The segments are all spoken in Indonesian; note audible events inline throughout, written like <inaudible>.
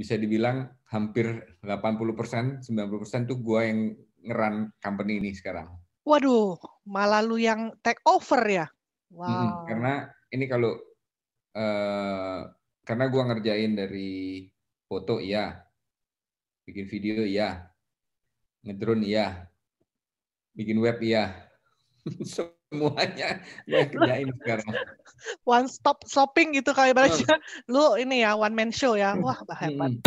bisa dibilang hampir 80%, 90% tuh gue yang ngeran company ini sekarang. Waduh, malah lu yang take over ya? Wow. Hmm, karena ini kalau uh, karena gue ngerjain dari foto iya, bikin video iya, ngedrone iya, bikin web iya. <laughs> so, semuanya lo kerjain sekarang. One stop shopping gitu kali oh. Lu ini ya one man show ya. Wah, bahaya hmm.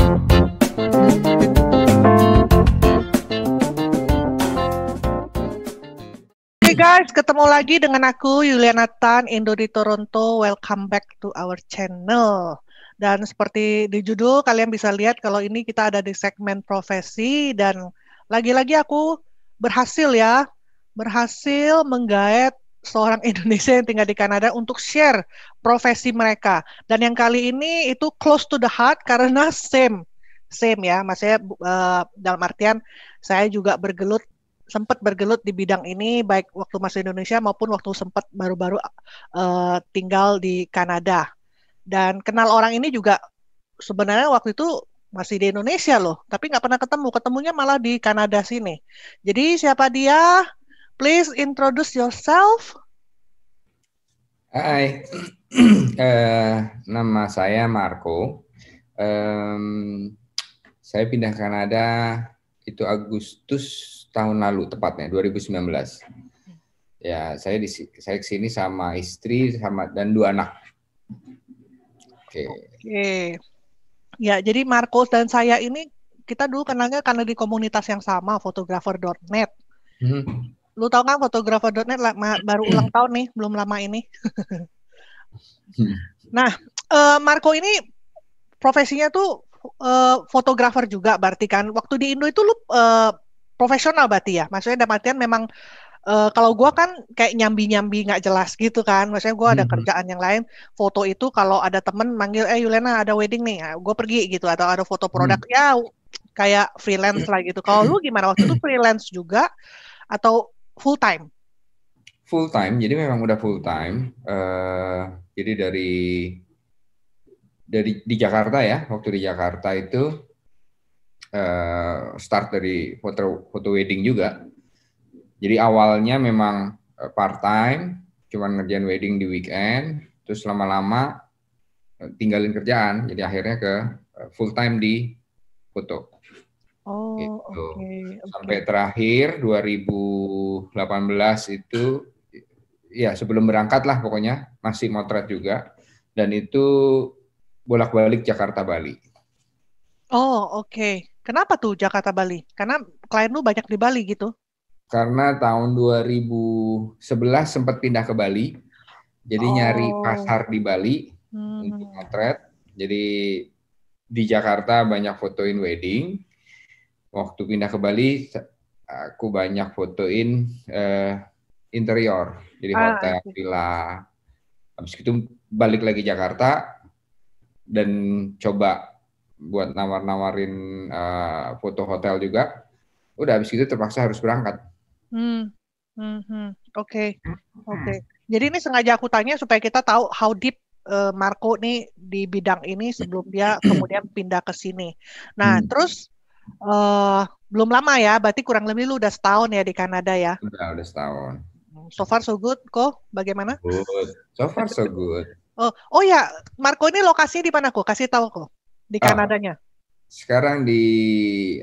Hey guys, ketemu lagi dengan aku Yuliana Tan Indo di Toronto. Welcome back to our channel. Dan seperti di judul kalian bisa lihat kalau ini kita ada di segmen profesi dan lagi-lagi aku berhasil ya berhasil menggaet seorang <laughs> Indonesia yang tinggal di Kanada untuk share profesi mereka. Dan yang kali ini itu close to the heart karena <laughs> same, same ya. Maksudnya uh, dalam artian saya juga bergelut sempat bergelut di bidang ini baik waktu masih Indonesia maupun waktu sempat baru-baru uh, tinggal di Kanada. Dan kenal orang ini juga sebenarnya waktu itu masih di Indonesia loh, tapi nggak pernah ketemu. Ketemunya malah di Kanada sini. Jadi siapa dia? Please introduce yourself. Hai, uh, <clears throat> nama saya Marco. Um, saya pindah Kanada itu Agustus tahun lalu tepatnya 2019. Ya, saya di saya kesini sama istri sama dan dua anak. Oke. Okay. Okay. Ya, jadi Marco dan saya ini kita dulu kenalnya karena di komunitas yang sama fotografer.net. Hmm lu tau kan fotografer.net baru ulang <clears throat> tahun nih, belum lama ini. Hmm. nah, uh, Marco ini profesinya tuh uh, fotografer juga berarti kan. Waktu di Indo itu lu uh, profesional berarti ya. Maksudnya dalam artian memang uh, kalau gue kan kayak nyambi-nyambi nggak jelas gitu kan. Maksudnya gue ada mm -hmm. kerjaan yang lain. Foto itu kalau ada temen manggil, eh Yulena ada wedding nih, ya, nah, gue pergi gitu. Atau ada foto hmm. produk, mm -hmm. ya kayak freelance lah gitu. Kalau lu gimana waktu itu freelance juga atau full time? Full time, jadi memang udah full time. Uh, jadi dari dari di Jakarta ya, waktu di Jakarta itu uh, start dari foto foto wedding juga. Jadi awalnya memang eh, part time, cuman ngerjain wedding di weekend, terus lama-lama tinggalin kerjaan, jadi akhirnya ke full time di foto. Gitu. Oh, gitu. okay, okay. Sampai terakhir 2018 itu ya sebelum berangkat lah pokoknya masih motret juga dan itu bolak-balik Jakarta Bali. Oh, oke. Okay. Kenapa tuh Jakarta Bali? Karena klien lu banyak di Bali gitu. Karena tahun 2011 sempat pindah ke Bali. Jadi oh. nyari pasar di Bali hmm. untuk motret. Jadi di Jakarta banyak fotoin wedding, waktu pindah ke Bali aku banyak fotoin uh, interior jadi ah, hotel ah, villa habis itu balik lagi Jakarta dan coba buat nawar-nawarin uh, foto hotel juga udah habis itu terpaksa harus berangkat hmm hmm, hmm. oke okay. Hmm. oke okay. jadi ini sengaja aku tanya supaya kita tahu how deep eh, Marco nih di bidang ini sebelum dia <clears throat> kemudian pindah ke sini nah hmm. terus uh, belum lama ya, berarti kurang lebih lu udah setahun ya di Kanada ya? Udah, udah setahun. Hmm, so far so good, kok? Bagaimana? Good. So far so good. oh, oh ya, Marco ini lokasinya di mana kok? Kasih tahu kok di oh, Kanadanya. Sekarang di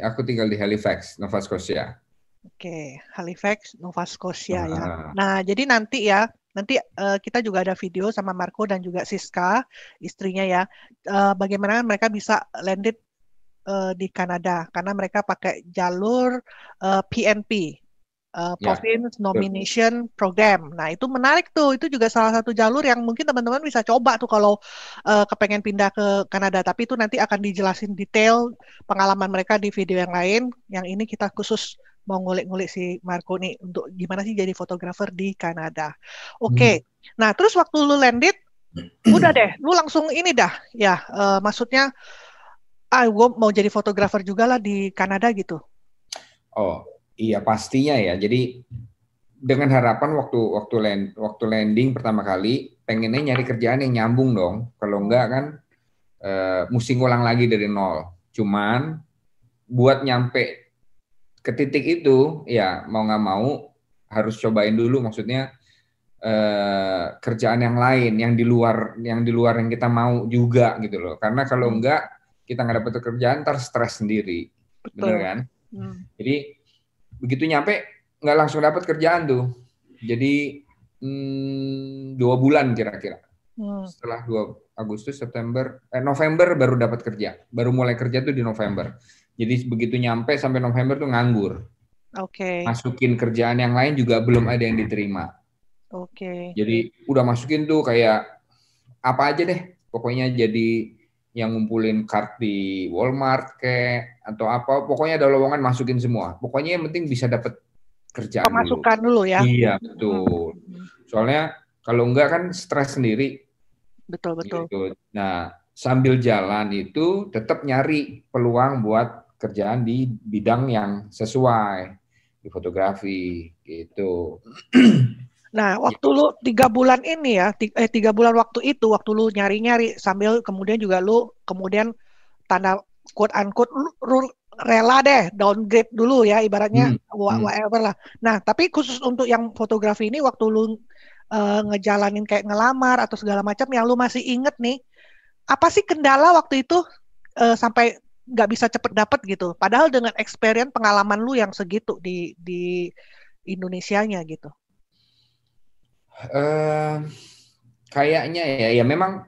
aku tinggal di Halifax, Nova Scotia. Oke, okay. Halifax, Nova Scotia ya. ah. ya. Nah, jadi nanti ya, nanti uh, kita juga ada video sama Marco dan juga Siska, istrinya ya, uh, bagaimana mereka bisa landed uh, di Kanada karena mereka pakai jalur uh, eh, PNP uh, eh, ya, Province Nomination yeah. Program. Nah, itu menarik tuh. Itu juga salah satu jalur yang mungkin teman-teman bisa coba tuh kalau uh, kepengen pindah ke Kanada. Tapi itu nanti akan dijelasin detail pengalaman mereka di video yang lain. Yang ini kita khusus mau ngulik-ngulik si Marco nih untuk gimana sih jadi fotografer di Kanada. Oke. Okay. Hmm. Nah, terus waktu lu landed udah deh, lu langsung ini dah. Ya, uh, maksudnya ah gue mau jadi fotografer juga lah di Kanada gitu? Oh iya pastinya ya. Jadi dengan harapan waktu waktu land, waktu landing pertama kali pengennya nyari kerjaan yang nyambung dong. Kalau enggak kan e, mesti ngulang lagi dari nol. Cuman buat nyampe ke titik itu ya mau nggak mau harus cobain dulu maksudnya uh, kerjaan yang lain yang di luar yang di luar yang kita mau juga gitu loh. Karena kalau hmm. enggak kita nggak dapat kerjaan ntar stres sendiri, Betul. bener kan? Hmm. Jadi begitu nyampe nggak langsung dapat kerjaan tuh, jadi hmm, dua bulan kira-kira. Hmm. Setelah dua Agustus, September, eh, November baru dapat kerja, baru mulai kerja tuh di November. Jadi begitu nyampe sampai November tuh nganggur. Oke. Okay. Masukin kerjaan yang lain juga belum ada yang diterima. Oke. Okay. Jadi udah masukin tuh kayak apa aja deh, pokoknya jadi yang ngumpulin kart di Walmart kayak atau apa pokoknya ada lowongan masukin semua pokoknya yang penting bisa dapat kerjaan pemasukan dulu. dulu ya iya betul soalnya kalau enggak kan stres sendiri betul betul gitu. nah sambil jalan itu tetap nyari peluang buat kerjaan di bidang yang sesuai di fotografi gitu <clears throat> Nah, iya. waktu lu tiga bulan ini ya, tiga, eh tiga bulan waktu itu, waktu lu nyari-nyari sambil kemudian juga lu kemudian tanda quote unquote lu, lu rela deh downgrade dulu ya ibaratnya hmm. hmm. whatever lah. Nah, tapi khusus untuk yang fotografi ini waktu lu uh, ngejalanin kayak ngelamar atau segala macam yang lu masih inget nih, apa sih kendala waktu itu uh, sampai nggak bisa cepet dapet gitu? Padahal dengan experience pengalaman lu yang segitu di di Indonesia nya gitu kayaknya ya, ya memang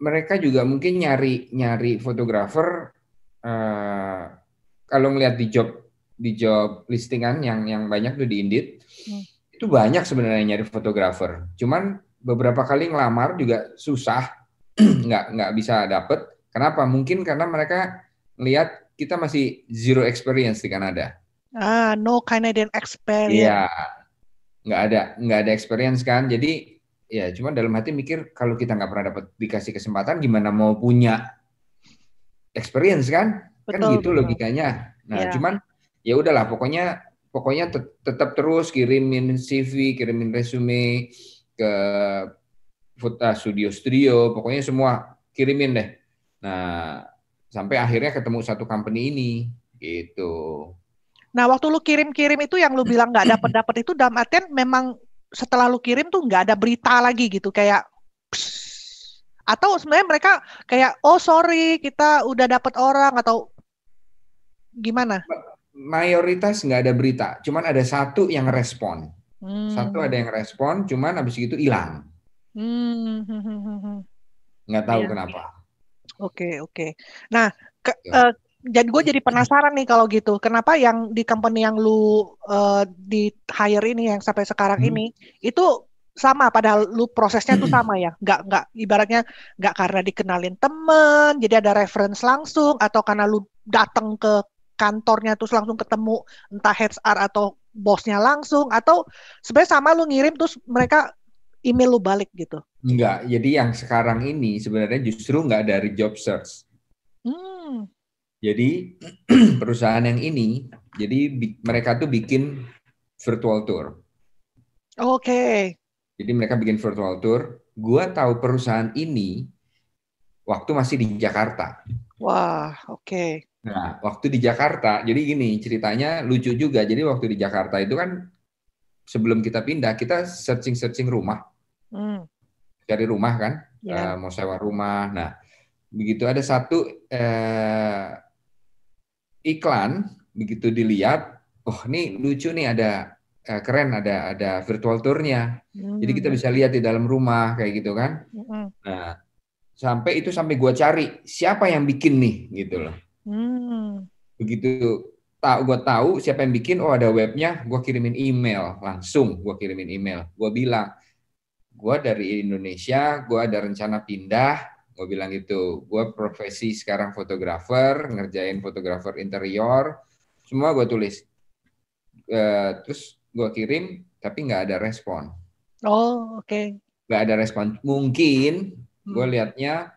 mereka juga mungkin nyari nyari fotografer uh, kalau melihat di job di job listingan yang yang banyak tuh di Indeed hmm. itu banyak sebenarnya nyari fotografer. Cuman beberapa kali ngelamar juga susah <clears throat> nggak nggak bisa dapet. Kenapa? Mungkin karena mereka lihat kita masih zero experience di Kanada. Ah, no Canadian experience. Iya, nggak ada nggak ada experience kan jadi ya cuma dalam hati mikir kalau kita nggak pernah dapat dikasih kesempatan gimana mau punya experience kan, kan betul, kan gitu logikanya nah ya. cuman ya udahlah pokoknya pokoknya tetap terus kirimin CV kirimin resume ke Futa ah, Studio Studio pokoknya semua kirimin deh nah sampai akhirnya ketemu satu company ini gitu Nah, waktu lu kirim-kirim itu yang lu bilang nggak dapet dapet <clears throat> itu dalam artian memang setelah lu kirim tuh nggak ada berita lagi gitu kayak atau sebenarnya mereka kayak oh sorry kita udah dapet orang atau gimana? Mayoritas nggak ada berita, cuman ada satu yang respon. Hmm. Satu ada yang respon, cuman abis itu hilang. Hmm. <laughs> Nggak tahu ya. kenapa. Oke okay, oke. Okay. Nah ke, uh, jadi gue jadi penasaran nih kalau gitu. Kenapa yang di company yang lu uh, di hire ini yang sampai sekarang hmm. ini itu sama padahal lu prosesnya tuh hmm. sama ya nggak nggak ibaratnya nggak karena dikenalin temen jadi ada reference langsung atau karena lu datang ke kantornya terus langsung ketemu entah HR atau bosnya langsung atau sebenarnya sama lu ngirim terus mereka email lu balik gitu Enggak, jadi yang sekarang ini sebenarnya justru nggak dari job search hmm. Jadi <clears throat> perusahaan yang ini, jadi mereka tuh bikin virtual tour. Oke. Okay. Jadi mereka bikin virtual tour. Gua tahu perusahaan ini waktu masih di Jakarta. Wah, oke. Okay. Nah, waktu di Jakarta, jadi gini ceritanya lucu juga. Jadi waktu di Jakarta itu kan sebelum kita pindah, kita searching-searching rumah. mm. Cari rumah kan, yeah. Iya. uh, mau sewa rumah. Nah, begitu ada satu eh, iklan begitu dilihat, oh ini lucu nih ada uh, keren ada ada virtual tournya. Mm-hmm. Jadi kita bisa lihat di dalam rumah kayak gitu kan. hmm Nah sampai itu sampai gue cari siapa yang bikin nih gitu loh. Mm. Begitu tahu gue tahu siapa yang bikin oh ada webnya gue kirimin email langsung gue kirimin email gue bilang gue dari Indonesia gue ada rencana pindah gue bilang gitu gue profesi sekarang fotografer ngerjain fotografer interior semua gue tulis uh, terus gue kirim tapi nggak ada respon oh oke okay. nggak ada respon mungkin gue hmm. liatnya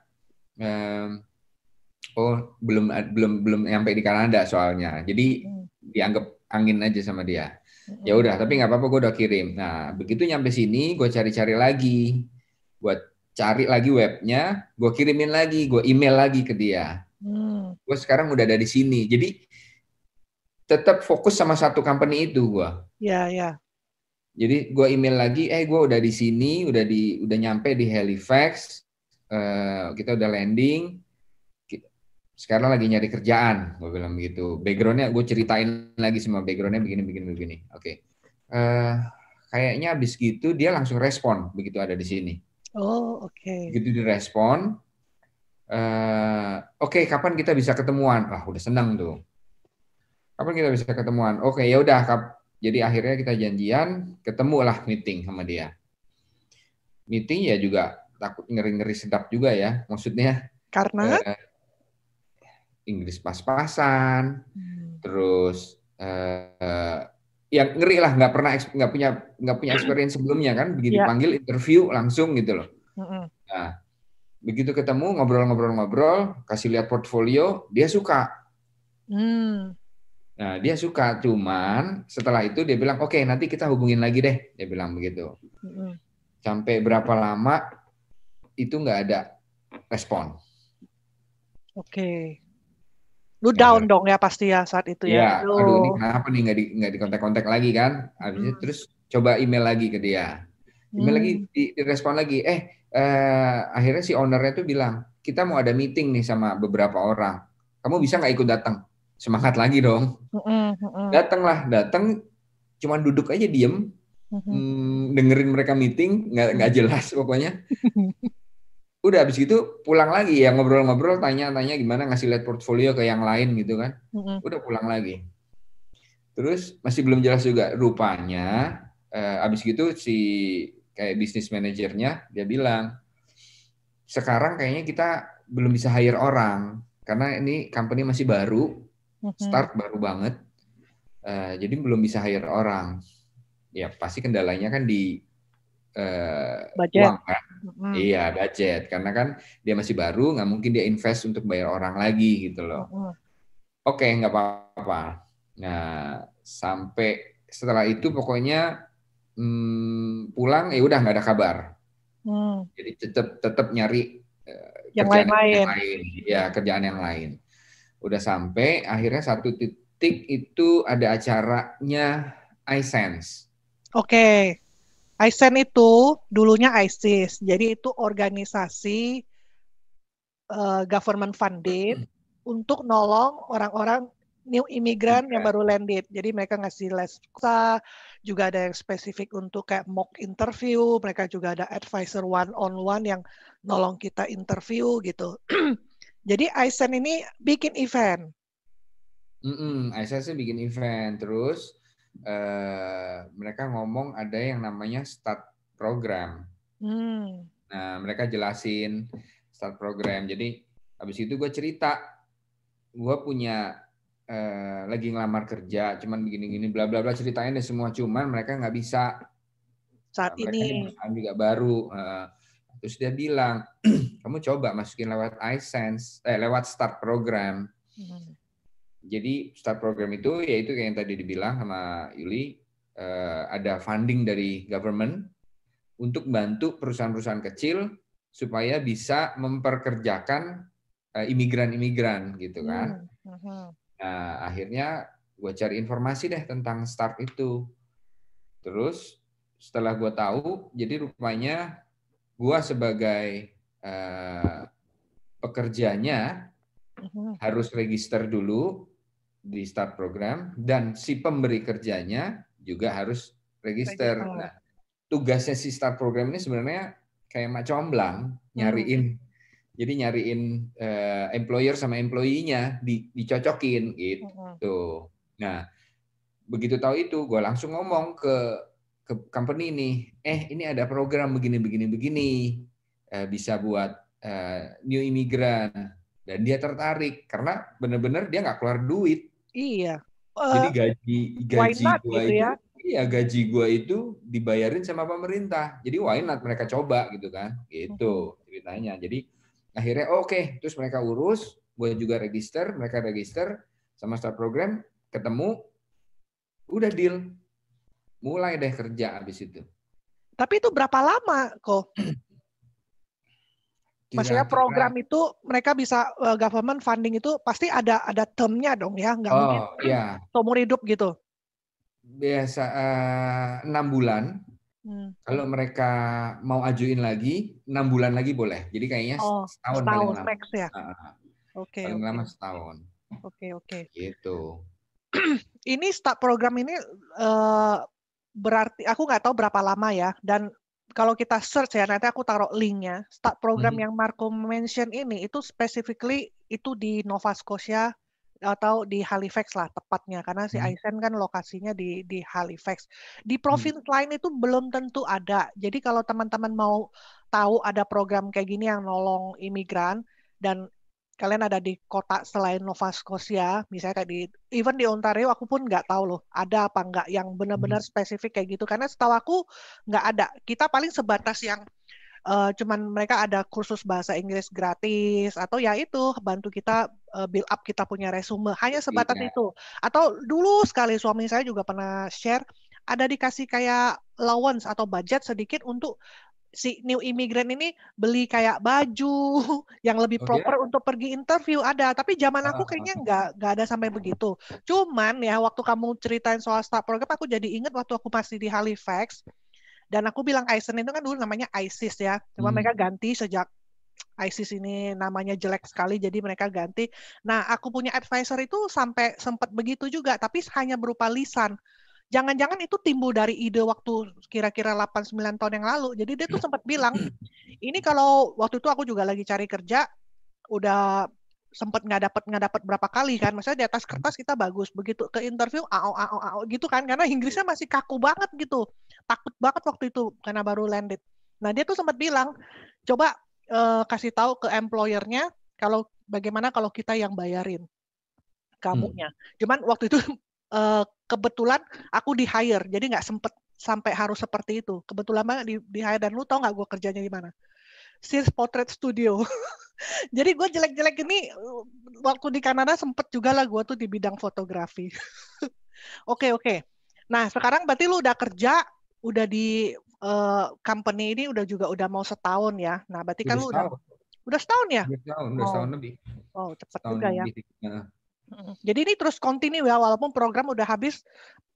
um, oh belum belum belum sampai di Kanada soalnya jadi hmm. dianggap angin aja sama dia hmm. ya udah tapi nggak apa-apa gue udah kirim nah begitu nyampe sini gue cari-cari lagi buat cari lagi webnya, gue kirimin lagi, gue email lagi ke dia. Hmm. Gue sekarang udah ada di sini. Jadi tetap fokus sama satu company itu gue. iya. ya. Jadi gue email lagi, eh gue udah di sini, udah di udah nyampe di Halifax, uh, kita udah landing. Sekarang lagi nyari kerjaan, gue bilang begitu. Backgroundnya gue ceritain lagi semua backgroundnya begini begini begini. Oke. Okay. Uh, eh, kayaknya abis gitu dia langsung respon begitu ada di sini. Oh, oke. Okay. Gitu direspon. Uh, oke, okay, kapan kita bisa ketemuan? Ah, udah senang tuh. Kapan kita bisa ketemuan? Oke, okay, ya udah. Jadi akhirnya kita janjian, ketemulah meeting sama dia. Meeting ya juga takut ngeri-ngeri sedap juga ya, maksudnya. Karena uh, Inggris pas-pasan, hmm. terus uh, yang ngeri lah nggak pernah nggak punya nggak punya experience sebelumnya kan begitu yeah. panggil interview langsung gitu loh nah begitu ketemu ngobrol-ngobrol-ngobrol kasih lihat portfolio dia suka mm. nah dia suka cuman setelah itu dia bilang oke okay, nanti kita hubungin lagi deh dia bilang begitu hmm sampai berapa lama itu nggak ada respon oke okay. Lu down iya. dong ya pasti ya saat itu ya. Iya. Gitu. Aduh ini kenapa nih nggak di nggak dikontak-kontak lagi kan? Habis hmm. terus coba email lagi ke dia. Email hmm. lagi di, direspon lagi. Eh eh, akhirnya si ownernya tuh bilang kita mau ada meeting nih sama beberapa orang. Kamu bisa nggak ikut datang? Semangat lagi dong. Hmm, hmm. Datanglah, datang. Cuman duduk aja diem. Hmm. hmm, dengerin mereka meeting nggak nggak jelas pokoknya <laughs> udah habis itu pulang lagi ya ngobrol-ngobrol tanya-tanya gimana ngasih lihat portfolio ke yang lain gitu kan mm-hmm. udah pulang lagi terus masih belum jelas juga rupanya eh, abis gitu si kayak bisnis manajernya dia bilang sekarang kayaknya kita belum bisa hire orang karena ini company masih baru mm-hmm. start baru banget eh, jadi belum bisa hire orang ya pasti kendalanya kan di uh, uang kan. Mm. Iya, budget. Karena kan dia masih baru, nggak mungkin dia invest untuk bayar orang lagi gitu loh. Mm. Oke, okay, nggak apa-apa. Nah, sampai setelah itu pokoknya hmm, pulang ya udah nggak ada kabar. Hmm. Jadi tetap tetap nyari uh, yang lain-lain. Yang lain. Ya, kerjaan yang lain. Udah sampai akhirnya satu titik itu ada acaranya iSense. Oke. Okay ISEN itu dulunya ISIS, jadi itu organisasi uh, government funded mm-hmm. untuk nolong orang-orang new immigrant okay. yang baru landed. Jadi mereka ngasih les visa, juga ada yang spesifik untuk kayak mock interview, mereka juga ada advisor one on one yang nolong kita interview gitu. <clears throat> jadi ISEN ini bikin event. Mm -mm, ISEN sih bikin event, terus Eh, mereka ngomong ada yang namanya start program. Hmm. Nah, mereka jelasin start program. Jadi habis itu gue cerita, gue punya eh, lagi ngelamar kerja, cuman begini-gini, bla bla bla ceritanya deh semua. Cuman mereka nggak bisa. Saat nah, ini. Mereka juga baru. Eh, terus dia bilang, <clears throat> kamu coba masukin lewat iSense, eh lewat start program. Hmm. Jadi start program itu yaitu yang tadi dibilang sama Yuli eh, ada funding dari government untuk bantu perusahaan-perusahaan kecil supaya bisa memperkerjakan eh, imigran-imigran gitu kan. Hmm, hmm. Nah, akhirnya gue cari informasi deh tentang start itu. Terus setelah gue tahu, jadi rupanya gue sebagai uh, pekerjanya hmm. harus register dulu di start program dan si pemberi kerjanya juga harus register. Nah, tugasnya si start program ini sebenarnya kayak macam blang hmm. nyariin hmm. jadi nyariin uh, employer sama employee-nya di, dicocokin gitu. Hmm. Nah, begitu tahu itu gue langsung ngomong ke ke company ini, eh ini ada program begini begini begini uh, bisa buat uh, new immigrant dan dia tertarik karena benar-benar dia nggak keluar duit Iya. Jadi eh, gaji gaji not, gua gitu itu, ya? iya gaji gua itu dibayarin sama pemerintah. Jadi why not mereka coba gitu kan? Gitu ceritanya. Jadi akhirnya oke, okay. terus mereka urus, gua juga register, mereka register sama start program, ketemu, udah deal, mulai deh kerja abis itu. Tapi itu berapa lama kok? Maksudnya program itu mereka bisa uh, government funding itu pasti ada ada termnya dong ya, nggak oh, mungkin yeah. seumur hidup gitu. Biasa eh, enam uh, bulan. Hmm. Kalau mereka mau ajuin lagi, enam bulan lagi boleh. Jadi kayaknya oh, setahun, setahun ya? ah, ah, ah. paling max lama. ya. Uh, oke. Okay, paling okay. lama setahun. Oke okay, oke. Okay. Gitu. <clears throat> ini start program ini uh, berarti aku nggak tahu berapa lama ya dan kalau kita search ya nanti aku taruh linknya start program hmm. yang Marco mention ini itu specifically itu di Nova Scotia atau di Halifax lah tepatnya karena si mhm. Aizen kan lokasinya di di Halifax. Di mhm. provinsi hmm. lain itu belum tentu ada. Jadi kalau teman-teman mau tahu ada program kayak gini yang nolong imigran dan kalian ada di kota selain Nova Scotia, misalnya kayak di even di Ontario aku pun nggak tahu loh ada apa nggak yang benar-benar hmm. spesifik kayak gitu karena setahu aku nggak ada. Kita paling sebatas yang uh, cuman mereka ada kursus bahasa Inggris gratis atau ya itu bantu kita uh, build up kita punya resume hanya sebatas yeah. itu atau dulu sekali suami saya juga pernah share ada dikasih kayak allowance atau budget sedikit untuk si new immigrant ini beli kayak baju <laughs> yang lebih oh, proper oh, untuk pergi interview ada tapi zaman aku ah, ah, kayaknya ah. nggak nggak ada sampai begitu cuman ya waktu kamu ceritain soal start program aku jadi inget waktu aku masih di Halifax dan aku bilang ISIS itu kan dulu namanya ISIS ya cuma hmm. mereka ganti sejak ISIS ini namanya jelek sekali jadi mereka ganti nah aku punya advisor itu sampai sempat begitu juga tapi hanya berupa lisan jangan-jangan itu timbul dari ide waktu kira-kira 8 9 tahun yang lalu. Jadi dia tuh sempat bilang, ini kalau waktu itu aku juga lagi cari kerja, udah sempat nggak dapet nggak dapet berapa kali kan maksudnya di atas kertas kita bagus begitu ke interview ao ao ao gitu kan karena Inggrisnya masih kaku banget gitu takut banget waktu itu karena baru landed nah dia tuh sempat bilang coba eh, kasih tahu ke employernya kalau bagaimana kalau kita yang bayarin kamunya hmm. cuman waktu itu uh, kebetulan aku di hire jadi nggak sempet sampai harus seperti itu kebetulan banget di, di hire dan lu tau nggak gue kerjanya di mana Sears Portrait Studio <laughs> jadi gue jelek-jelek ini eh, waktu di Kanada sempet juga lah gue tuh di bidang fotografi <laughs> oke oke okay, nah sekarang berarti lu udah kerja udah di uh, company ini udah juga udah mau setahun ya nah berarti kan udah kan lu udah udah setahun ya udah setahun udah oh. setahun lebih oh cepet setahun juga ya lebih. Jadi ini terus continue ya, walaupun program udah habis,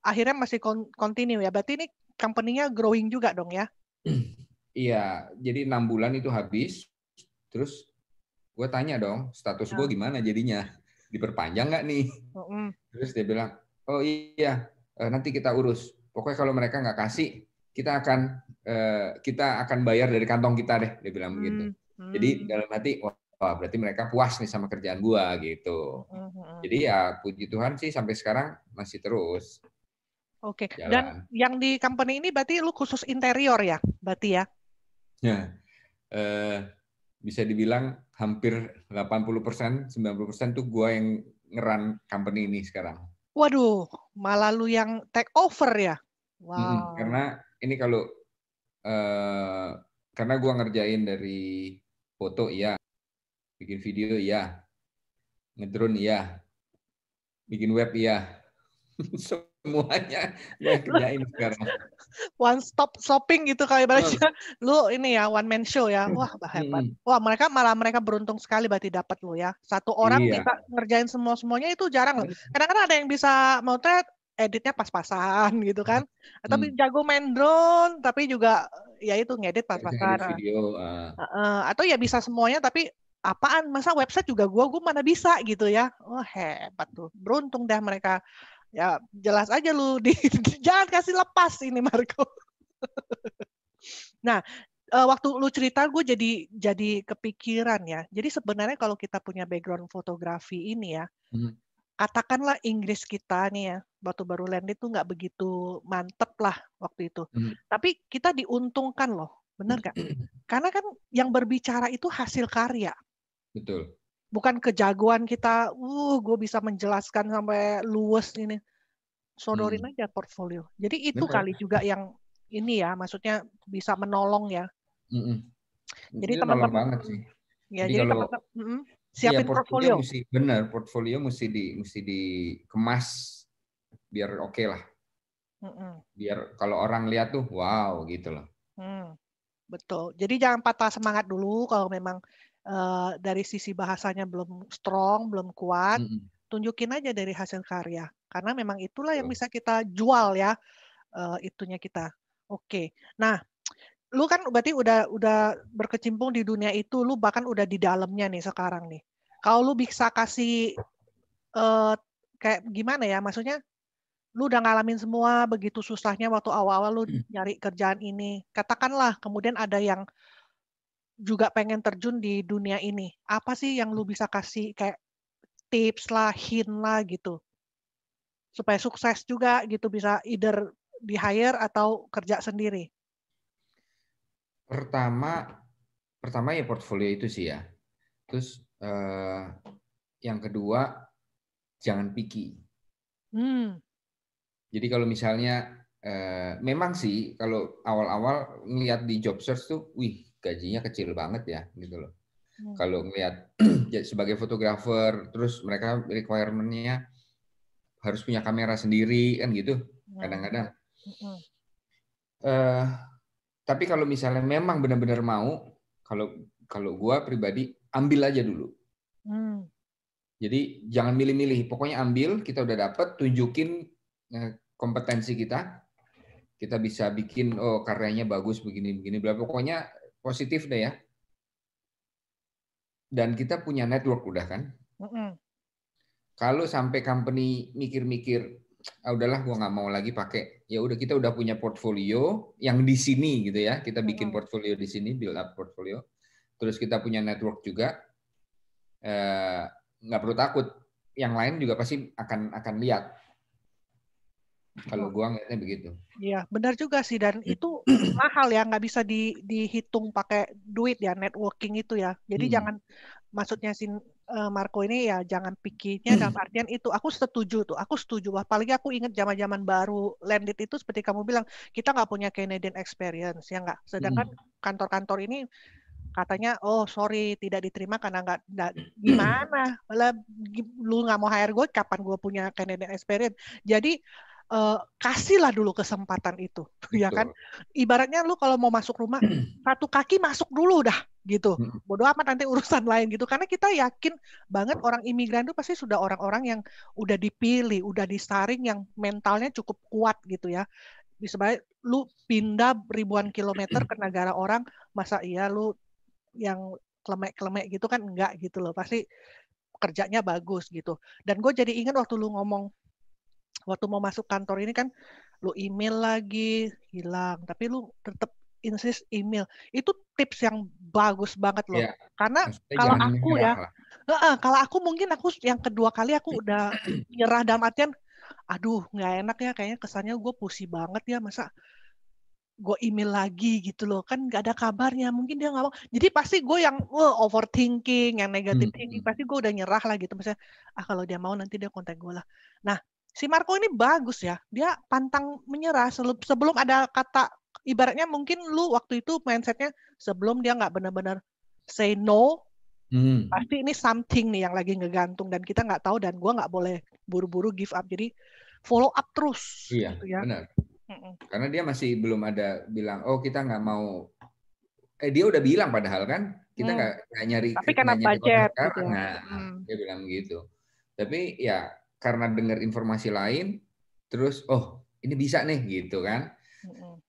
akhirnya masih continue ya. Berarti ini company-nya growing juga dong ya? <clears throat> Iya, jadi enam bulan itu habis, terus gue tanya dong, status gue ah. gimana jadinya? Diperpanjang nggak nih? Terus dia bilang, oh iya, eh, nanti kita urus. Pokoknya kalau mereka nggak kasih, kita akan eh, kita akan bayar dari kantong kita deh, dia bilang begitu. Jadi mm. dalam hati, wah wah berarti mereka puas nih sama kerjaan gua gitu. Mm-hmm. Jadi ya puji Tuhan sih sampai sekarang masih terus. Oke. Okay. Dan yang di company ini berarti lu khusus interior ya, berarti ya? Ya. Eh, bisa dibilang hampir 80%, persen, 90% persen tuh gua yang ngeran company ini sekarang. Waduh, malah lu yang take over ya? Wow. -hmm. Karena ini kalau eh, karena gua ngerjain dari foto ya Bikin video iya. Ngedrone iya. Bikin web iya. <laughs> Semuanya gue <laughs> kerjain sekarang. One stop shopping gitu kali berarti. Oh. Lu ini ya one man show ya. Wah, hebat. Hmm. Wah, mereka malah mereka beruntung sekali berarti dapat lu ya. Satu orang iya. bisa ngerjain semua-semuanya itu jarang loh. Kadang-kadang ada yang bisa mau editnya pas-pasan gitu kan. Tapi jago main drone, tapi juga ya itu ngedit pas-pasan. Uh, uh, atau ya bisa semuanya tapi apaan masa website juga gue gue mana bisa gitu ya oh hebat tuh beruntung deh mereka ya jelas aja lu di, <laughs> jangan kasih lepas ini Marco nah eh, waktu lu cerita gue jadi jadi kepikiran ya jadi sebenarnya kalau kita punya background fotografi ini ya hmm. katakanlah Inggris kita nih ya batu baru landed tuh nggak begitu mantep lah waktu itu hmm. tapi kita diuntungkan loh Benar <clears throat> kan? Karena kan yang berbicara itu hasil karya, Betul. Bukan kejagoan kita, uh, gue bisa menjelaskan sampai luwes ini. Sodorin hmm. aja portfolio. Jadi itu Betul. kali juga yang ini ya, maksudnya bisa menolong ya. Mm -mm. Jadi teman-teman banget Ya, jadi, jadi kalau, teman -teman, mm, iya, siapin ya, portfolio. portfolio. Mesti, bener, portfolio mesti di mesti dikemas biar oke okay lah. Mm Biar kalau orang lihat tuh wow gitu loh. Mm, betul. Jadi jangan patah semangat dulu kalau memang uh, dari sisi bahasanya belum strong, belum kuat, mm -hmm. tunjukin aja dari hasil karya. Karena memang itulah yang bisa kita jual ya uh, itunya kita. Oke. Okay. Nah, lu kan berarti udah udah berkecimpung di dunia itu, lu bahkan udah di dalamnya nih sekarang nih. Kalau lu bisa kasih uh, kayak gimana ya? Maksudnya lu udah ngalamin semua begitu susahnya waktu awal-awal lu nyari kerjaan ini. Katakanlah kemudian ada yang juga pengen terjun di dunia ini. Apa sih yang lu bisa kasih kayak tips lah, hint lah gitu. Supaya sukses juga gitu bisa either di hire atau kerja sendiri. Pertama pertama ya portfolio itu sih ya. Terus eh, yang kedua jangan picky. Hmm. Jadi kalau misalnya uh, memang sih kalau awal-awal ngeliat di job search tuh, wih gajinya kecil banget ya gitu loh. Hmm. Kalau ngelihat <clears throat> ya sebagai fotografer terus mereka requirement-nya harus punya kamera sendiri kan gitu hmm. kadang-kadang. Uh, tapi kalau misalnya memang benar-benar mau kalau kalau gue pribadi ambil aja dulu. Hmm. Jadi jangan milih-milih, pokoknya ambil, kita udah dapet tunjukin eh, kompetensi kita. Kita bisa bikin oh karyanya bagus begini begini berapa pokoknya positif deh ya. Dan kita punya network udah kan. Mm -mm. Kalau sampai company mikir-mikir, ah udahlah gua nggak mau lagi pakai. Ya udah kita udah punya portfolio yang di sini gitu ya. Kita bikin mm -hmm. portfolio di sini, build up portfolio. Terus kita punya network juga. Eh, nggak perlu takut. Yang lain juga pasti akan akan lihat kalau gua ngeliatnya begitu. Iya, benar juga sih dan iya. itu mahal ya, nggak bisa di, dihitung pakai duit ya networking itu ya. Jadi hmm. jangan maksudnya si eh, Marco ini ya jangan pikirnya hmm. dalam artian itu aku setuju tuh aku setuju apalagi aku inget zaman-zaman baru landed itu seperti kamu bilang kita nggak punya Canadian experience ya nggak sedangkan hmm. kantor-kantor ini katanya oh sorry tidak diterima karena nggak hmm. gimana lah lu nggak mau hire gue kapan gue punya Canadian experience jadi uh, kasihlah dulu kesempatan itu, Betul. <laughs> ya kan? Ibaratnya lu kalau mau masuk rumah, <clears throat> satu kaki masuk dulu dah, gitu. Hmm. Bodoh amat nanti urusan lain gitu. Karena kita yakin banget orang imigran itu pasti sudah orang-orang yang udah dipilih, udah disaring, yang mentalnya cukup kuat gitu ya. Disebabkan lu pindah ribuan kilometer ke negara orang, masa iya lu yang klemek-klemek gitu kan enggak gitu loh. Pasti kerjanya bagus gitu. Dan gue jadi ingat waktu lu ngomong waktu mau masuk kantor ini kan lu email lagi hilang tapi lu tetap insist email itu tips yang bagus banget loh ya, karena kalau aku ya lah. kalau aku mungkin aku yang kedua kali aku <clears throat> udah nyerah dalam artian aduh nggak enak ya kayaknya kesannya gue pusing banget ya masa gue email lagi gitu loh kan nggak ada kabarnya mungkin dia nggak mau jadi pasti gue yang uh, overthinking yang negatif hmm. thinking pasti gue udah nyerah lah gitu misalnya ah kalau dia mau nanti dia kontak gue lah nah si Marco ini bagus ya. Dia pantang menyerah sebelum ada kata ibaratnya mungkin lu waktu itu mindsetnya sebelum dia nggak benar-benar say no, hmm. pasti ini something nih yang lagi ngegantung dan kita nggak tahu dan gua nggak boleh buru-buru give up. Jadi follow up terus. Iya, gitu ya. benar. mm Karena dia masih belum ada bilang, oh kita nggak mau. Eh dia udah bilang padahal kan kita mm. nggak hmm. nyari. Tapi karena budget. Gitu. Ya. Nah, hmm. dia bilang gitu, Tapi ya karena dengar informasi lain terus oh ini bisa nih gitu kan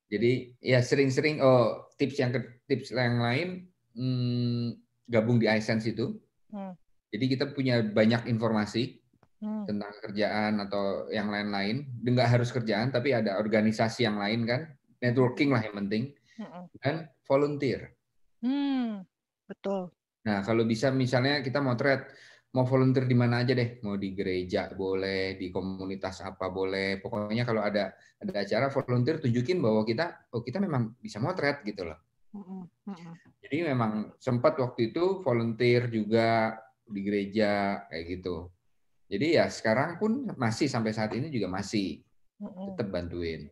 jadi ya sering-sering oh tips yang ke, tips yang lain hmm, gabung di iSense itu hmm. jadi kita punya banyak informasi hmm. tentang kerjaan atau yang lain-lain nggak harus kerjaan tapi ada organisasi yang lain kan networking lah yang penting mm dan volunteer mm. betul nah kalau bisa misalnya kita motret mau volunteer di mana aja deh, mau di gereja boleh, di komunitas apa boleh. Pokoknya kalau ada ada acara volunteer tunjukin bahwa kita oh kita memang bisa motret gitu loh. Jadi memang sempat waktu itu volunteer juga di gereja kayak gitu. Jadi ya sekarang pun masih sampai saat ini juga masih tetap bantuin.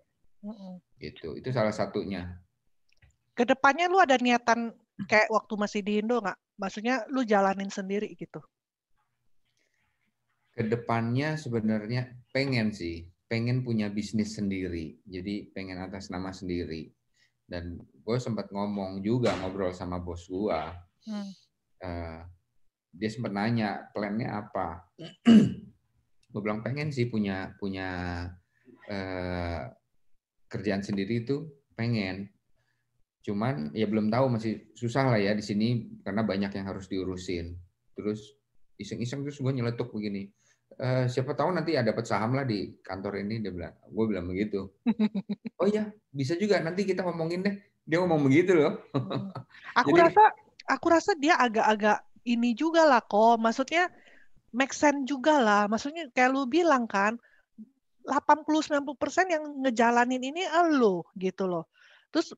Gitu. Itu salah satunya. Kedepannya lu ada niatan kayak waktu masih di Indo nggak? Maksudnya lu jalanin sendiri gitu? Kedepannya sebenarnya pengen sih, pengen punya bisnis sendiri. Jadi pengen atas nama sendiri. Dan gue sempat ngomong juga ngobrol sama bos gue. Hmm. Uh, dia sempat nanya plannya apa. <clears throat> gue bilang pengen sih punya punya uh, kerjaan sendiri itu pengen. Cuman ya belum tahu masih susah lah ya di sini karena banyak yang harus diurusin. Terus iseng-iseng terus gue nyeletuk begini Eh, siapa tahu nanti ada ya dapat saham lah di kantor ini dia bilang gue bilang begitu <laughs> oh iya bisa juga nanti kita ngomongin deh dia ngomong begitu loh hmm. aku <laughs> Jadi, rasa aku rasa dia agak-agak ini juga lah kok maksudnya make sense juga lah maksudnya kayak lu bilang kan 80-90% yang ngejalanin ini elu gitu loh terus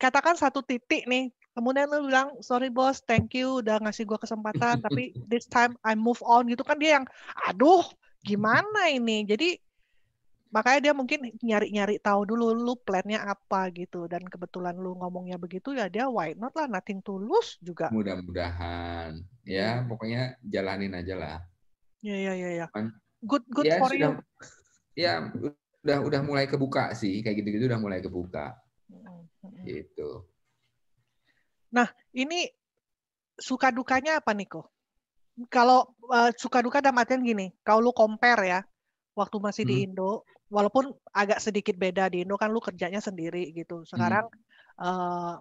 katakan satu titik nih kemudian lu bilang sorry bos thank you udah ngasih gue kesempatan <laughs> tapi this time I move on gitu kan dia yang aduh gimana ini jadi makanya dia mungkin nyari-nyari tahu dulu lu plannya apa gitu dan kebetulan lu ngomongnya begitu ya dia why not lah nothing tulus juga mudah-mudahan ya iya. pokoknya jalanin aja lah ya ya ya ya good good ya, for sudah, you ya udah udah mulai kebuka sih kayak gitu-gitu udah mulai kebuka mm-hmm. gitu Nah, ini suka dukanya apa Niko? Kalau uh, suka duka dalam artian gini, kalau lu compare ya, waktu masih hmm. di Indo, walaupun agak sedikit beda di Indo kan lu kerjanya sendiri gitu. Hmm. Sekarang hmm. uh,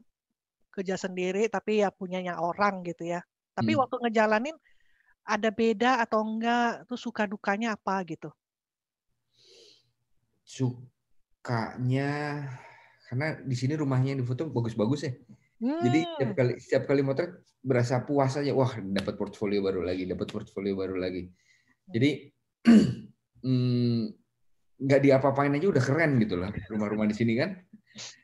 kerja sendiri tapi ya punyanya orang gitu ya. Tapi hmm. waktu ngejalanin ada beda atau enggak? Tuh suka dukanya apa gitu? Sukanya karena di sini rumahnya di foto bagus-bagus ya. Hmm. Jadi setiap kali setiap kali motret berasa puas aja. Wah, dapat portfolio baru lagi, dapat portfolio baru lagi. Jadi <clears throat> hmm, nggak mm, diapa-apain aja udah keren gitu lah rumah-rumah di sini kan.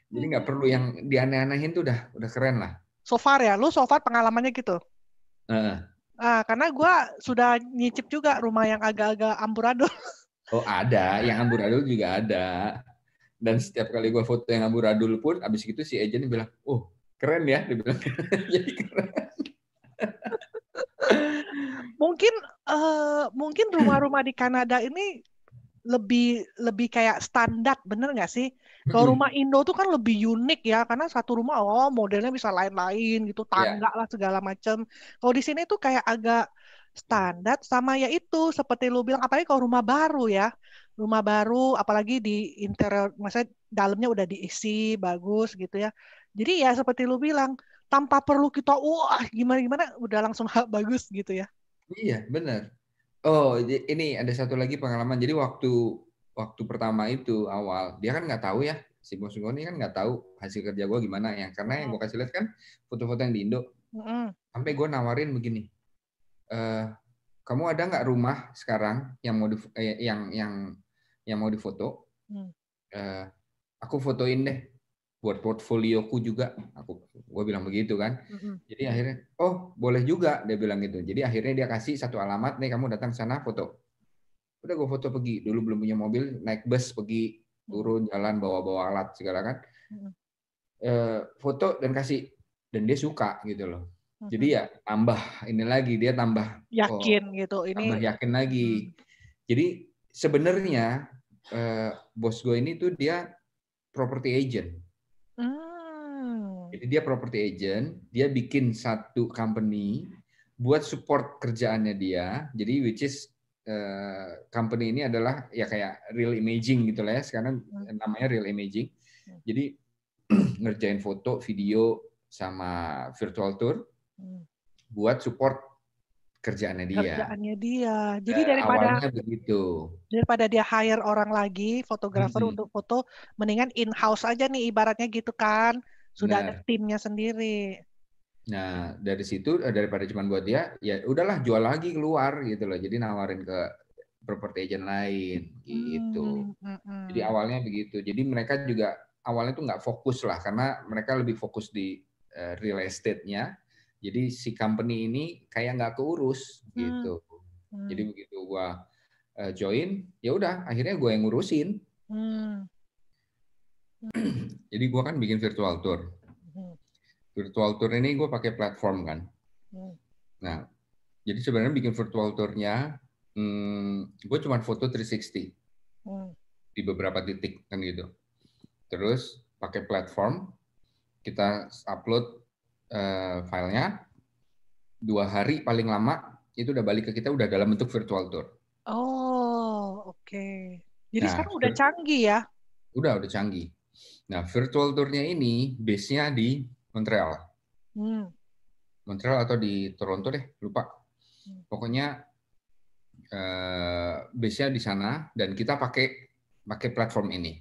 Jadi nggak perlu yang dianeh-anehin tuh udah udah keren lah. So far ya, lo so far pengalamannya gitu. Uh. Ah, karena gue sudah nyicip juga rumah yang agak-agak amburadul. <laughs> Oh ada, yang amburadul juga ada. Dan setiap kali gue foto yang amburadul pun, abis itu si agent bilang, oh keren ya dibilang <laughs> jadi keren mungkin uh, mungkin rumah-rumah di Kanada ini lebih lebih kayak standar bener nggak sih kalau rumah Indo tuh kan lebih unik ya karena satu rumah oh modelnya bisa lain-lain gitu iya. tangga lah segala macem kalau di sini tuh kayak agak standar sama ya itu seperti lu bilang apalagi kalau rumah baru ya rumah baru apalagi di interior maksudnya dalamnya udah diisi bagus gitu ya jadi ya seperti lu bilang, tanpa perlu kita wah gimana gimana udah langsung hal bagus gitu ya. Iya, benar. Oh, ini ada satu lagi pengalaman. Jadi waktu waktu pertama itu awal, dia kan nggak tahu ya si bos gue ini kan nggak tahu hasil kerja gue gimana ya. Karena yang gue hmm. kasih lihat kan foto-foto yang di Indo. Hmm. Sampai gue nawarin begini. Eh, kamu ada nggak rumah sekarang yang mau di, eh, yang yang yang mau difoto? Mm. Eh, aku fotoin deh buat portfolioku juga aku gue bilang begitu kan mm-hmm. jadi akhirnya oh boleh juga dia bilang gitu jadi akhirnya dia kasih satu alamat nih kamu datang sana foto udah gue foto pergi dulu belum punya mobil naik bus pergi mm-hmm. turun jalan bawa bawa alat segala kan mm-hmm. e, foto dan kasih dan dia suka gitu loh mm-hmm. jadi ya tambah ini lagi dia tambah yakin oh, gitu ini tambah yakin lagi mm. jadi sebenarnya e, bos gue ini tuh dia property agent Hmm. Jadi dia property agent, dia bikin satu company buat support kerjaannya dia. Jadi which is uh, company ini adalah ya kayak real imaging gitu lah ya. Sekarang hmm. namanya real imaging. Hmm. Jadi <clears throat> ngerjain foto, video sama virtual tour hmm. buat support kerjaannya dia. Kerjaannya dia. Jadi ya, daripada begitu. Daripada dia hire orang lagi fotografer hmm. untuk foto, mendingan in house aja nih ibaratnya gitu kan. Sudah nah. ada timnya sendiri. Nah, dari situ eh, daripada cuma buat dia, ya udahlah jual lagi keluar gitu loh. Jadi nawarin ke properti agent lain gitu. Hmm, Jadi awalnya begitu. Jadi mereka juga awalnya tuh nggak fokus lah karena mereka lebih fokus di eh, real estate-nya jadi si company ini kayak nggak keurus hmm. gitu. Hmm. Jadi begitu gua uh, join, ya udah akhirnya gua yang ngurusin. Hmm. Hmm. <clears throat> Jadi gua kan bikin virtual tour. Hmm. Virtual tour ini gua pakai platform kan. Hmm. Nah, jadi sebenarnya bikin virtual tournya, hmm, gua cuma foto 360 hmm. di beberapa titik kan gitu. Terus pakai platform, kita upload uh, filenya dua hari paling lama itu udah balik ke kita udah dalam bentuk virtual tour. Oh oke. Okay. Jadi nah, sekarang udah canggih ya? Udah udah canggih. Nah virtual tournya ini base-nya di Montreal. Hmm. Montreal atau di Toronto deh lupa. Hmm. Pokoknya uh, base-nya di sana dan kita pakai pakai platform ini.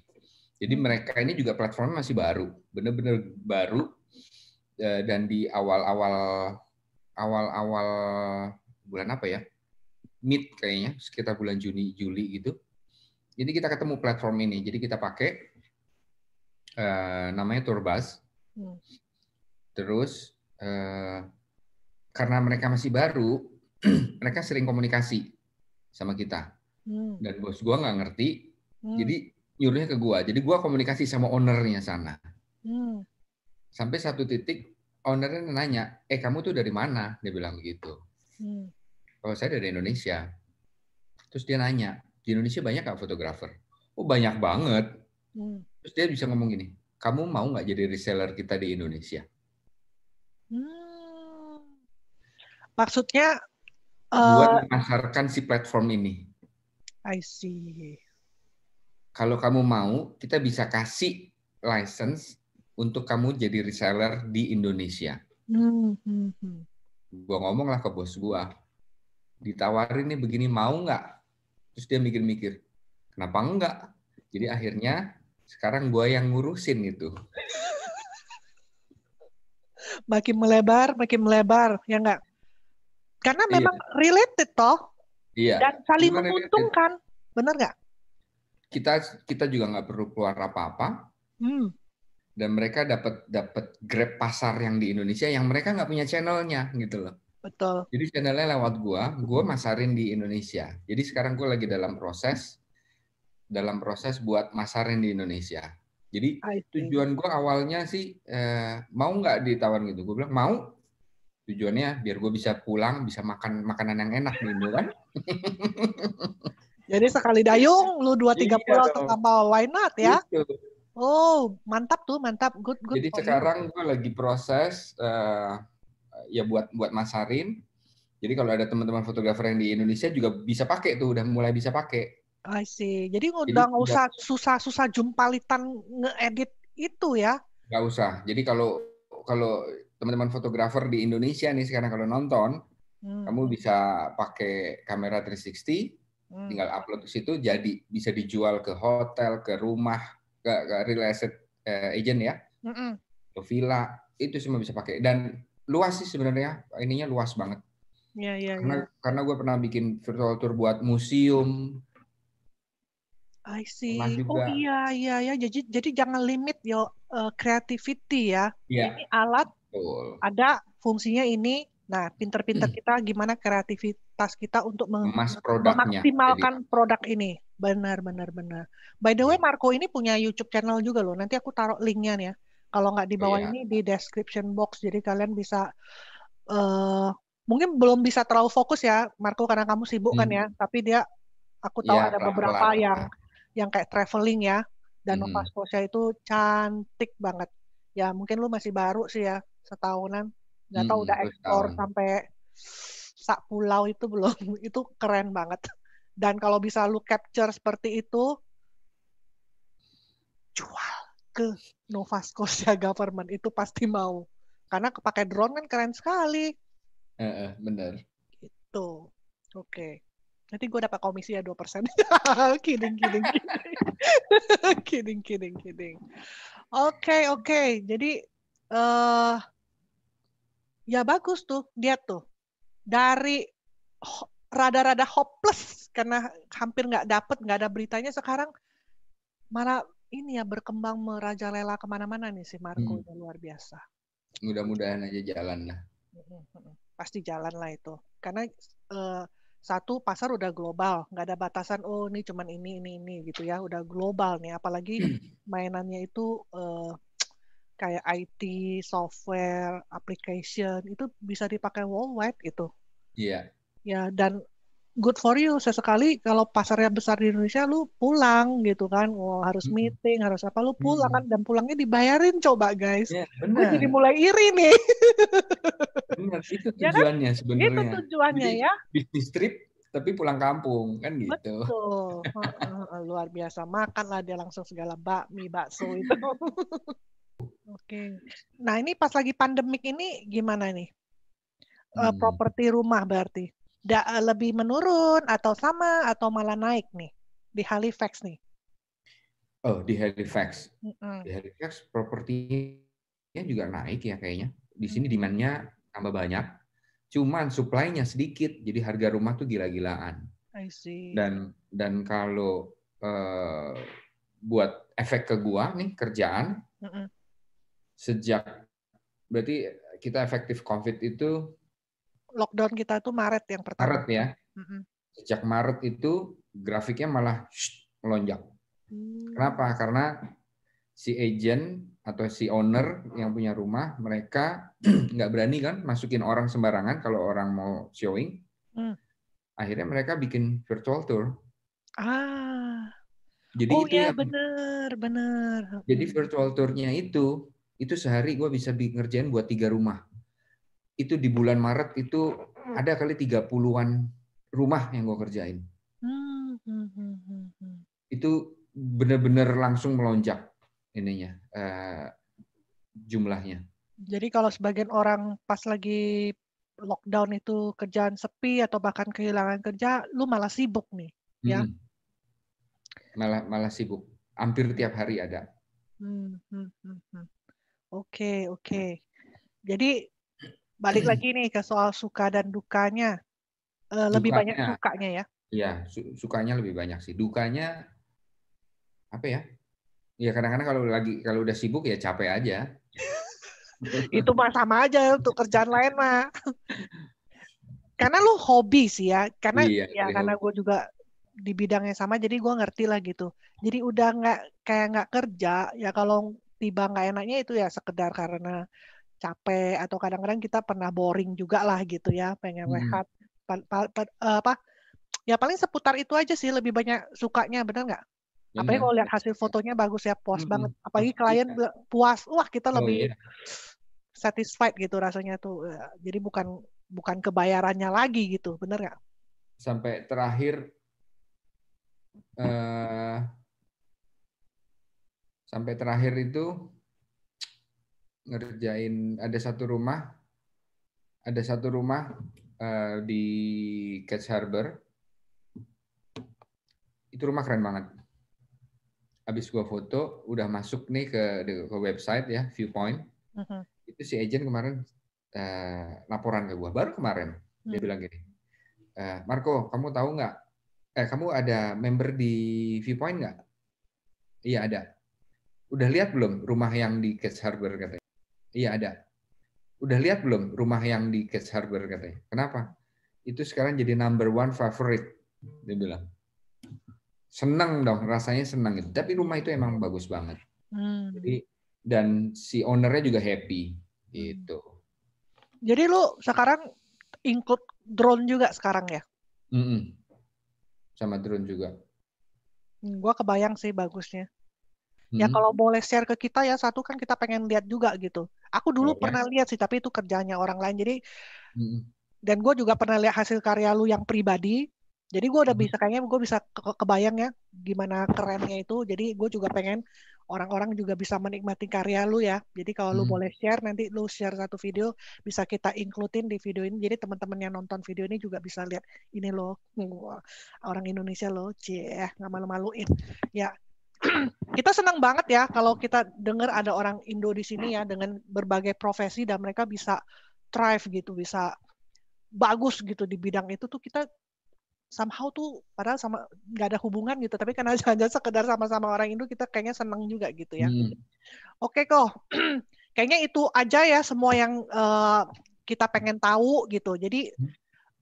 Jadi hmm. mereka ini juga platform masih baru, bener-bener baru Eh, dan di awal-awal awal-awal bulan apa ya? Mid kayaknya sekitar bulan Juni Juli gitu. Jadi kita ketemu platform ini. Jadi kita pakai uh, namanya Turbas. Hmm. Terus uh, karena mereka masih baru, <clears throat> mereka sering komunikasi sama kita. Hmm. Dan bos gua nggak ngerti. Hmm. Jadi nyuruhnya ke gua. Jadi gua komunikasi sama ownernya sana. Sampai satu titik ownernya nanya, eh kamu tuh dari mana? Dia bilang begitu. Hmm. oh, saya dari Indonesia. Terus dia nanya, di Indonesia banyak nggak fotografer? Oh banyak banget. Hmm. Terus dia bisa ngomong gini, kamu mau nggak jadi reseller kita di Indonesia? Hmm. Maksudnya buat uh, memasarkan si platform ini. I see. Kalau kamu mau, kita bisa kasih license untuk kamu jadi reseller di Indonesia. mm hmm. hmm, hmm. Gue ngomong lah ke bos gue, ditawarin nih begini mau nggak? Terus dia mikir-mikir, kenapa enggak? Jadi akhirnya sekarang gue yang ngurusin itu. makin melebar, makin melebar, ya enggak? Karena iya. memang iya. related toh. Iya. Dan saling Cuma menguntungkan, related. benar nggak? Kita kita juga nggak perlu keluar apa-apa. Hmm dan mereka dapat dapat grab pasar yang di Indonesia yang mereka nggak punya channelnya gitu loh. Betul. Jadi channelnya lewat gua, gua masarin di Indonesia. Jadi sekarang gua lagi dalam proses dalam proses buat masarin di Indonesia. Jadi tujuan gua awalnya sih eh, mau nggak ditawarin gitu. Gua bilang mau. Tujuannya biar gua bisa pulang, bisa makan makanan yang enak nih, Indo gitu kan. Jadi sekali dayung, lu dua tiga iya pulau atau tengah why not ya? Gitu Oh, mantap tuh, mantap. Good, good. Jadi sekarang gue lagi proses uh, ya buat buat masarin. Jadi kalau ada teman-teman fotografer yang di Indonesia juga bisa pakai tuh, udah mulai bisa pakai. I see. Jadi, udah nggak usah susah-susah jumpalitan ngeedit itu ya? Nggak usah. Jadi kalau kalau teman-teman fotografer di Indonesia nih sekarang kalau nonton, hmm. kamu bisa pakai kamera 360, hmm. tinggal upload ke situ, jadi bisa dijual ke hotel, ke rumah, ke, ke real estate uh, eh, agent ya, mm -mm. villa itu semua bisa pakai dan luas sih sebenarnya ininya luas banget. iya. ya, karena yeah. karena gue pernah bikin virtual tour buat museum. I see. Oh iya iya iya Jadi jadi jangan limit yo uh, eh, creativity ya. Yeah. Ini alat. Betul. Ada fungsinya ini. Nah, pinter-pinter hmm. kita gimana kreativitas kita untuk mem- memaksimalkan produk ini. Benar, benar, benar. By the iya. way, Marco ini punya YouTube channel juga loh. Nanti aku taruh linknya nih ya. Kalau nggak di bawah yeah. ini di description box, jadi kalian bisa uh, mungkin belum bisa terlalu fokus ya, Marco karena kamu sibuk hmm. kan ya. Hmm. Tapi dia, aku tahu yeah, ada beberapa pelan. yang yang kayak traveling ya. Dan hmm. Nova Scotia itu cantik banget. Ya mungkin lu masih baru sih ya, setahunan. Nggak tau hmm, udah ekspor sampai sak pulau itu belum. <laughs> itu keren banget. Dan kalau bisa lu capture seperti itu, jual ke Nova Scotia government itu pasti mau. Karena kepake drone kan keren sekali. Eh, eh benar. Gitu. Oke. Okay. Nanti gue dapat komisi ya 2%. kidding, kidding, kidding. <laughs> kidding, kidding, kidding. Oke, okay, oke. Okay. Jadi uh, ya bagus tuh dia tuh. Dari rada-rada hopeless karena hampir nggak dapet nggak ada beritanya sekarang malah ini ya berkembang merajalela kemana-mana nih si Marco hmm. luar biasa mudah-mudahan aja jalan lah pasti jalan lah itu karena uh, satu pasar udah global nggak ada batasan oh ini cuman ini ini ini gitu ya udah global nih apalagi <clears throat> mainannya itu uh, kayak IT software application itu bisa dipakai worldwide itu iya yeah. ya dan good for you sesekali kalau pasarnya besar di Indonesia lu pulang gitu kan oh, harus meeting harus apa lu pulang kan dan pulangnya dibayarin coba guys ya, benar. jadi mulai iri nih <laughs> benar itu tujuannya ya kan? sebenarnya itu tujuannya jadi, ya bisnis trip tapi pulang kampung kan gitu. Betul. Luar biasa makan lah dia langsung segala bakmi, bakso itu. <laughs> Oke. Okay. Nah, ini pas lagi pandemik ini gimana nih? Eh, hmm. Uh, properti rumah berarti da eh, lebih menurun atau sama atau malah naik nih di Halifax nih? Oh, di Halifax. Mm -hmm. Di Halifax propertinya juga naik ya kayaknya. Di sini demand tambah banyak. Cuman supply-nya sedikit, jadi harga rumah tuh gila-gilaan. I see. Dan dan kalau uh, buat efek ke gua nih kerjaan mm -hmm. sejak berarti kita efektif COVID itu lockdown kita itu Maret yang pertama. Maret ya. Mm-hmm. Sejak Maret itu grafiknya malah shh, melonjak. Hmm. Kenapa? Karena si agent atau si owner yang punya rumah mereka <clears throat> nggak berani kan masukin orang sembarangan kalau orang mau showing. Hmm. Akhirnya mereka bikin virtual tour. Ah. Jadi oh itu ya benar benar. Jadi hmm. virtual tournya itu itu sehari gue bisa ngerjain buat tiga rumah itu di bulan Maret itu ada kali 30-an rumah yang gue kerjain. Hmm, hmm, hmm, itu benar-benar langsung melonjak ininya uh, jumlahnya. Jadi kalau sebagian orang pas lagi lockdown itu kerjaan sepi atau bahkan kehilangan kerja, lu malah sibuk nih, ya? Malah malah sibuk. Hampir tiap hari ada. Hmm, hmm, hmm, hmm. Oke, okay, oke. Okay. Jadi balik hmm. lagi nih ke soal suka dan dukanya. Uh, lebih dukanya, banyak sukanya ya. Iya, su sukanya lebih banyak sih. Dukanya apa ya? Ya kadang-kadang kalau lagi kalau udah sibuk ya capek aja. <laughs> itu mah sama aja untuk kerjaan lain mah. karena lu hobi sih ya, karena iya, ya karena gue juga di bidang yang sama, jadi gue ngerti lah gitu. Jadi udah nggak kayak nggak kerja ya kalau tiba nggak enaknya itu ya sekedar karena capek atau kadang-kadang kita pernah boring juga lah gitu ya pengen hmm. pa, pa, pa, apa ya paling seputar itu aja sih lebih banyak sukanya bener nggak apalagi iya, kalau lihat hasil fotonya bagus ya puas hmm. banget apalagi klien puas wah kita oh, lebih oh, satisfied gitu rasanya tuh eh, jadi bukan bukan kebayarannya lagi gitu bener nggak sampai terakhir uh, sampai terakhir itu ngerjain ada satu rumah ada satu rumah uh, di Catch Harbor itu rumah keren banget abis gua foto udah masuk nih ke ke website ya viewpoint uh-huh. itu si agent kemarin uh, laporan ke gua baru kemarin uh-huh. dia hmm. bilang gini uh, Marco kamu tahu nggak eh kamu ada member di viewpoint nggak iya ada udah lihat belum rumah yang di Catch Harbor katanya Iya ada. Udah lihat belum rumah yang di Cats Harbor katanya? Kenapa? Itu sekarang jadi number one favorite. Dia bilang. Seneng dong, rasanya seneng. Gitu. Tapi rumah itu emang bagus banget. Hmm. Jadi dan si ownernya juga happy gitu. Jadi lu sekarang include drone juga sekarang ya? Mm -mm. Sama drone juga. Hmm, gua kebayang sih bagusnya. Ya -hmm. kalau boleh share ke kita ya satu kan kita pengen lihat juga gitu. Aku dulu iya, pernah iya. lihat sih, tapi itu kerjanya orang lain. Jadi hmm. dan gue juga pernah lihat hasil karya lu yang pribadi. Jadi gue udah hmm. bisa kayaknya gue bisa ke kebayang ya gimana kerennya itu. Jadi gue juga pengen orang-orang juga bisa menikmati karya lu ya. Jadi kalau hmm. lu boleh share nanti lu share satu video bisa kita includein di video ini. Jadi teman-teman yang nonton video ini juga bisa lihat ini loh orang Indonesia loh, cie eh, nggak malu-maluin. Ya <clears throat> kita senang banget ya kalau kita dengar ada orang Indo di sini ya dengan berbagai profesi dan mereka bisa thrive gitu, bisa bagus gitu di bidang itu tuh kita somehow tuh padahal sama nggak ada hubungan gitu tapi karena <laughs> hanya sekedar sama-sama orang Indo kita kayaknya senang juga gitu ya hmm. oke kok <clears throat> kayaknya itu aja ya semua yang uh, kita pengen tahu gitu jadi hmm.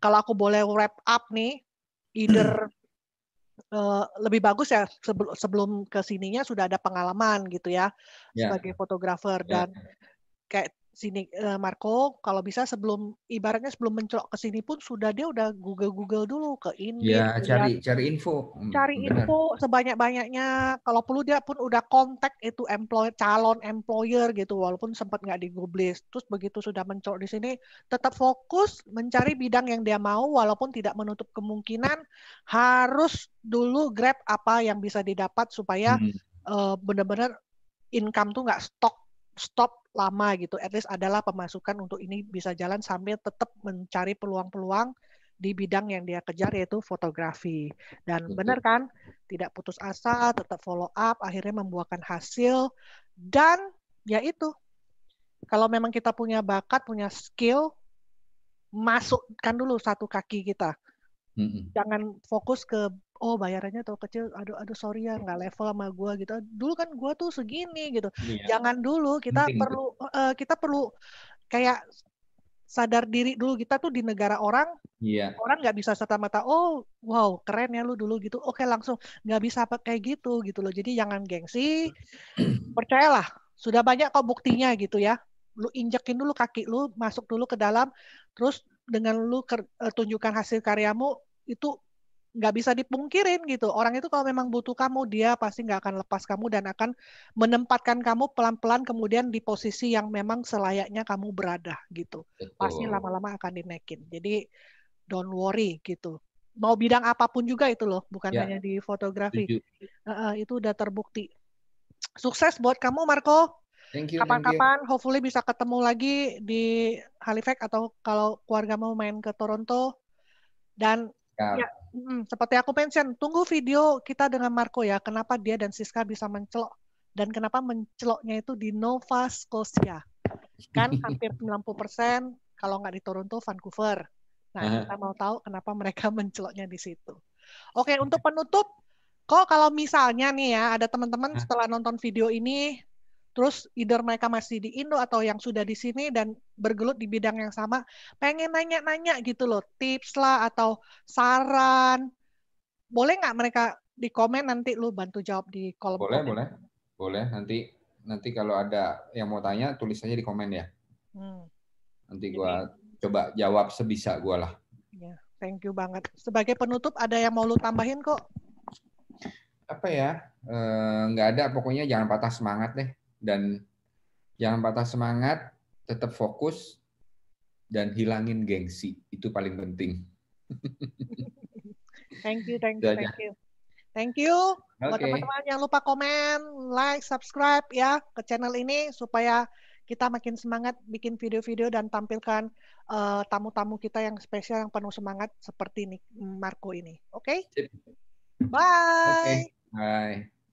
kalau aku boleh wrap up nih either <clears throat> Eh, lebih bagus ya sebelum sebelum kesininya sudah ada pengalaman gitu ya yeah. sebagai fotografer yeah. dan kayak sini eh, Marco kalau bisa sebelum ibaratnya sebelum mencolok ke sini pun sudah dia udah Google-Google dulu ke ini ya gitu cari ya. cari info mm, cari Bener. info sebanyak-banyaknya kalau perlu dia pun udah kontak itu employer calon employer gitu walaupun sempat nggak Google terus begitu sudah mencolok di sini tetap fokus mencari bidang yang dia mau walaupun tidak menutup kemungkinan harus dulu grab apa yang bisa didapat supaya hmm. uh, benar-benar income tuh nggak stok stop lama gitu. At least adalah pemasukan untuk ini bisa jalan sambil tetap mencari peluang-peluang di bidang yang dia kejar yaitu fotografi. Dan benar kan? Tidak putus asa, tetap follow up, akhirnya membuahkan hasil dan ya itu. kalau memang kita punya bakat, punya skill, masukkan dulu satu kaki kita. Mm-hmm. Jangan fokus ke oh bayarannya tuh kecil aduh aduh sorry ya nggak level sama gue gitu dulu kan gue tuh segini gitu iya. jangan dulu kita Mungkin perlu uh, kita perlu kayak sadar diri dulu kita tuh di negara orang iya. orang nggak bisa serta mata oh wow keren ya lu dulu gitu oke langsung nggak bisa pakai gitu gitu loh jadi jangan gengsi <clears throat> percayalah sudah banyak kok buktinya gitu ya lu injekin dulu kaki lu masuk dulu ke dalam terus dengan lu ker, eh, tunjukkan hasil karyamu itu nggak bisa dipungkirin gitu. Orang itu kalau memang butuh kamu, dia pasti nggak akan lepas kamu dan akan menempatkan kamu pelan-pelan kemudian di posisi yang memang selayaknya kamu berada gitu. Betul. Pasti lama-lama akan dinaikin. Jadi don't worry gitu. Mau bidang apapun juga itu loh, bukan ya. hanya di fotografi. Uh, itu udah terbukti. Sukses buat kamu Marco. Kapan-kapan hopefully bisa ketemu lagi di Halifax atau kalau keluarga mau main ke Toronto dan ya, ya Hmm, seperti aku mention, tunggu video kita dengan Marco ya, kenapa dia dan Siska bisa mencelok dan kenapa menceloknya itu di Nova Scotia. Kan <laughs> hampir 90% kalau nggak di Toronto, Vancouver. Nah, uh -huh. kita mau tahu kenapa mereka <laughs> menceloknya di situ. Oke, untuk penutup, kok kalau misalnya nih ya, ada teman-teman setelah nonton video ini, terus either mereka masih di Indo atau yang sudah di sini dan bergelut di bidang yang sama, pengen nanya-nanya gitu loh, tips lah atau saran. Boleh nggak mereka di komen nanti lu bantu jawab di kolom Boleh, komen. boleh. Boleh, nanti nanti kalau ada yang mau tanya tulis aja di komen ya. Hmm. Nanti gue coba jawab sebisa gue lah. Ya, thank you banget. Sebagai penutup ada yang mau lu tambahin kok? Apa ya? Eh, nggak e, ada pokoknya jangan patah semangat deh dan jangan patah semangat tetap fokus dan hilangin gengsi itu paling penting. <laughs> thank you, thank you, thank you. Thank you okay. buat teman-teman yang lupa komen, like, subscribe ya ke channel ini supaya kita makin semangat bikin video-video dan tampilkan eh, tamu-tamu kita yang spesial yang penuh semangat seperti ini, Marco ini. Oke? Okay? Bye. Okay. Bye.